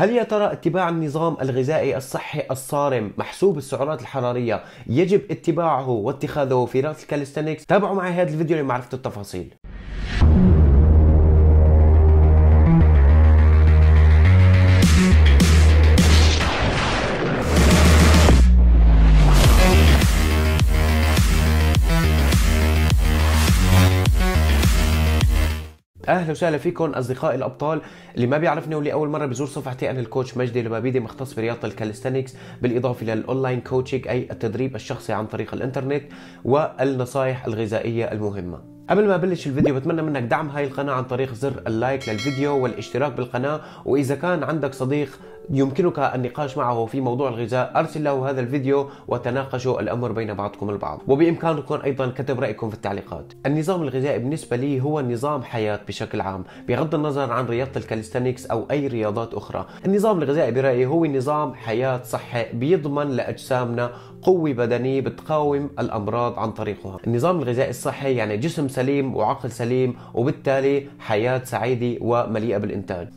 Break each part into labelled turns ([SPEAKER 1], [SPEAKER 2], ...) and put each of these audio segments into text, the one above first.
[SPEAKER 1] هل يا ترى اتباع النظام الغذائي الصحي الصارم محسوب السعرات الحرارية يجب اتباعه واتخاذه في رأس الكاليستانيكس؟ تابعوا معي هذا الفيديو لمعرفة التفاصيل اهلا وسهلا فيكم اصدقائي الابطال اللي ما بيعرفني واللي اول مره بزور صفحتي انا الكوتش مجدي المبيدي مختص برياضه الكاليستنكس بالاضافه للاونلاين كوتشنج اي التدريب الشخصي عن طريق الانترنت والنصائح الغذائيه المهمه قبل ما ابلش الفيديو بتمنى منك دعم هاي القناة عن طريق زر اللايك للفيديو والاشتراك بالقناة واذا كان عندك صديق يمكنك النقاش معه في موضوع الغذاء أرسل له هذا الفيديو وتناقشوا الأمر بين بعضكم البعض وبإمكانكم أيضا كتب رأيكم في التعليقات النظام الغذائي بالنسبة لي هو نظام حياة بشكل عام بغض النظر عن رياضة الكاليستانيكس أو أي رياضات أخرى النظام الغذائي برأيي هو نظام حياة صحي بيضمن لأجسامنا قوة بدنية بتقاوم الأمراض عن طريقها النظام الغذائي الصحي يعني جسم سليم وعقل سليم وبالتالي حياة سعيدة ومليئة بالإنتاج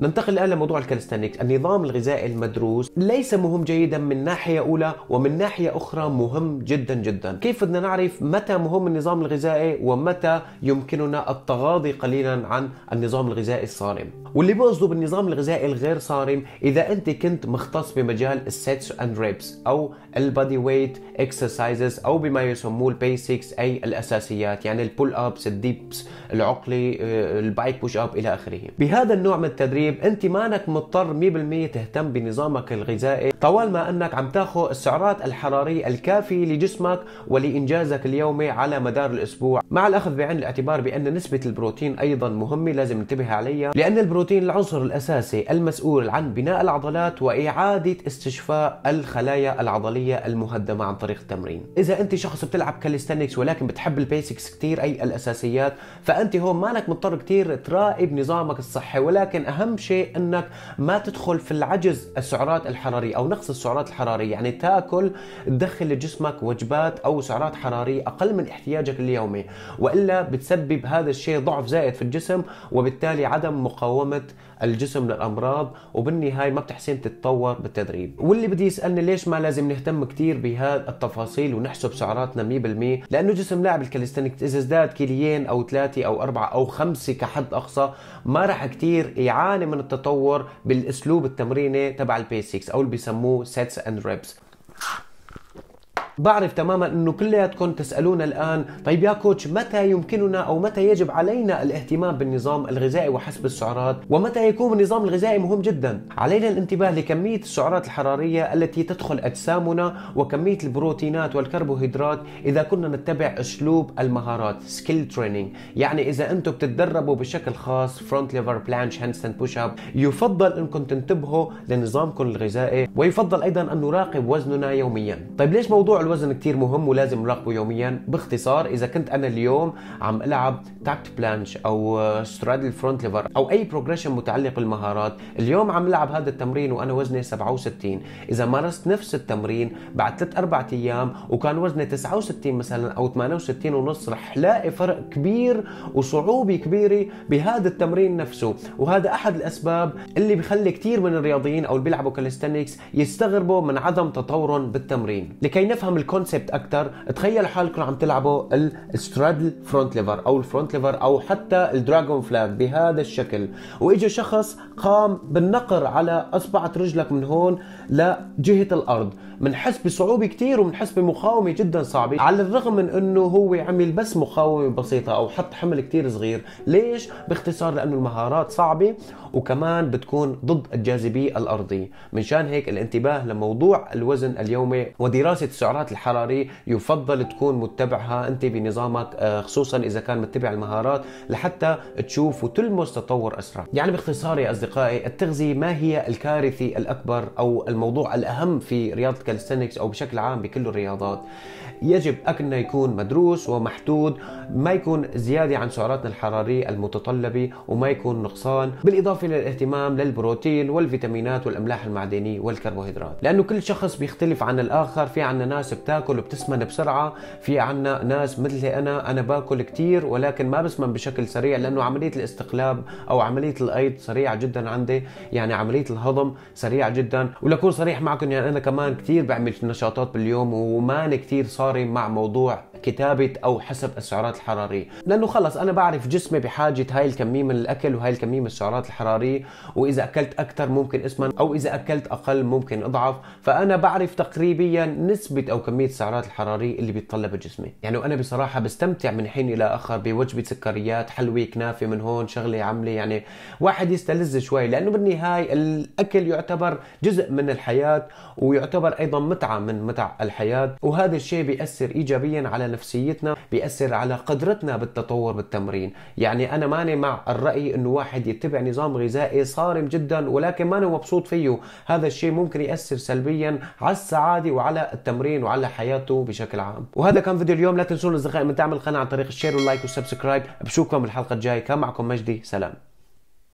[SPEAKER 1] ننتقل الان لموضوع الكالستانكس، النظام الغذائي المدروس ليس مهم جيدا من ناحيه اولى ومن ناحيه اخرى مهم جدا جدا، كيف بدنا نعرف متى مهم النظام الغذائي ومتى يمكننا التغاضي قليلا عن النظام الغذائي الصارم، واللي بقصده بالنظام الغذائي الغير صارم اذا انت كنت مختص بمجال السيتس اند ريبس او البادي ويت اكسرسايزز او بما يسموه البيسكس اي الاساسيات يعني البول ابس، الديبس، العقلي، البايك بوش اب الى اخره. بهذا النوع من التدريب طيب انت مانك مضطر 100% تهتم بنظامك الغذائي طوال ما انك عم تاخذ السعرات الحراريه الكافيه لجسمك ولانجازك اليومي على مدار الاسبوع مع الاخذ بعين الاعتبار بان نسبه البروتين ايضا مهمه لازم ننتبه عليها لان البروتين العنصر الاساسي المسؤول عن بناء العضلات واعاده استشفاء الخلايا العضليه المهدمه عن طريق التمرين اذا انت شخص بتلعب كاليستنكس ولكن بتحب البيسكس كثير اي الاساسيات فانت هون مانك مضطر كثير تراقب نظامك الصحي ولكن اهم شيء انك ما تدخل في العجز السعرات الحراريه او نقص السعرات الحراريه يعني تاكل تدخل لجسمك وجبات او سعرات حراريه اقل من احتياجك اليومي والا بتسبب هذا الشيء ضعف زائد في الجسم وبالتالي عدم مقاومه الجسم للامراض وبالنهايه ما بتحسن تتطور بالتدريب واللي بدي يسالني ليش ما لازم نهتم كثير بهذا التفاصيل ونحسب سعراتنا 100% لانه جسم لاعب الكاليستنيك اذا ازداد كيلين او ثلاثه او اربعه او خمسه كحد اقصى ما راح كثير يعاني من التطور بالاسلوب التمريني تبع البيسكس او اللي بيسموه سيتس اند ريبس بعرف تماما انه كلياتكم تسالون الان طيب يا كوتش متى يمكننا او متى يجب علينا الاهتمام بالنظام الغذائي وحسب السعرات ومتى يكون النظام الغذائي مهم جدا علينا الانتباه لكميه السعرات الحراريه التي تدخل اجسامنا وكميه البروتينات والكربوهيدرات اذا كنا نتبع اسلوب المهارات سكيل تريننج يعني اذا انتم بتتدربوا بشكل خاص فرونت ليفر بلانش هاندستاند بوش اب يفضل انكم تنتبهوا لنظامكم الغذائي ويفضل ايضا ان نراقب وزننا يوميا طيب ليش موضوع موضوع الوزن كتير مهم ولازم نراقبه يوميا باختصار اذا كنت انا اليوم عم العب تاكت بلانش او سترادل فرونت ليفر او اي بروجريشن متعلق بالمهارات اليوم عم العب هذا التمرين وانا وزني 67 اذا مارست نفس التمرين بعد 3 4 ايام وكان وزني 69 مثلا او 68 ونص رح لاقي فرق كبير وصعوبه كبيره بهذا التمرين نفسه وهذا احد الاسباب اللي بخلي كثير من الرياضيين او اللي بيلعبوا كاليستنكس يستغربوا من عدم تطورهم بالتمرين لكي نفهم اعطيناهم الكونسبت اكثر تخيلوا حالكم عم تلعبوا السترادل فرونت ليفر او الفرونت ليفر او حتى الدراجون فلاج بهذا الشكل واجى شخص قام بالنقر على اصبعه رجلك من هون لجهه الارض بنحس بصعوبه كثير وبنحس بمقاومه جدا صعبه على الرغم من انه هو عمل بس مقاومه بسيطه او حط حمل كثير صغير ليش باختصار لانه المهارات صعبه وكمان بتكون ضد الجاذبيه الارضيه منشان هيك الانتباه لموضوع الوزن اليومي ودراسه سعرات السعرات الحراريه يفضل تكون متبعها انت بنظامك آه، خصوصا اذا كان متبع المهارات لحتى تشوف وتلمس تطور اسرع يعني باختصار يا اصدقائي التغذيه ما هي الكارثه الاكبر او الموضوع الاهم في رياضه الكالستنكس او بشكل عام بكل الرياضات يجب اكلنا يكون مدروس ومحدود ما يكون زياده عن سعراتنا الحراريه المتطلبه وما يكون نقصان بالاضافه للاهتمام للبروتين والفيتامينات والاملاح المعدنيه والكربوهيدرات لانه كل شخص بيختلف عن الاخر في عندنا ناس ناس بتاكل وبتسمن بسرعه في عنا ناس مثلي انا انا باكل كتير ولكن ما بسمن بشكل سريع لانه عمليه الاستقلاب او عمليه الايض سريعه جدا عندي يعني عمليه الهضم سريعه جدا ولكون صريح معكم يعني انا كمان كتير بعمل نشاطات باليوم وماني كتير صارم مع موضوع كتابه او حسب السعرات الحراريه لانه خلص انا بعرف جسمي بحاجه هاي الكميه من الاكل وهاي الكميه من السعرات الحراريه واذا اكلت اكثر ممكن اسمن او اذا اكلت اقل ممكن اضعف فانا بعرف تقريبا نسبه او وكميه السعرات الحراريه اللي بيتطلبها جسمي يعني وانا بصراحه بستمتع من حين الى اخر بوجبه سكريات حلوه كنافه من هون شغله عمله يعني واحد يستلذ شوي لانه بالنهايه الاكل يعتبر جزء من الحياه ويعتبر ايضا متعه من متع الحياه وهذا الشيء بياثر ايجابيا على نفسيتنا بياثر على قدرتنا بالتطور بالتمرين يعني انا ماني مع الراي انه واحد يتبع نظام غذائي صارم جدا ولكن ما أنا مبسوط فيه هذا الشيء ممكن ياثر سلبيا على السعاده وعلى التمرين وعلى حياته بشكل عام وهذا كان فيديو اليوم لا تنسون اصدقائي من تعمل القناه عن طريق الشير واللايك والسبسكرايب بشوفكم الحلقه الجايه كان معكم مجدي سلام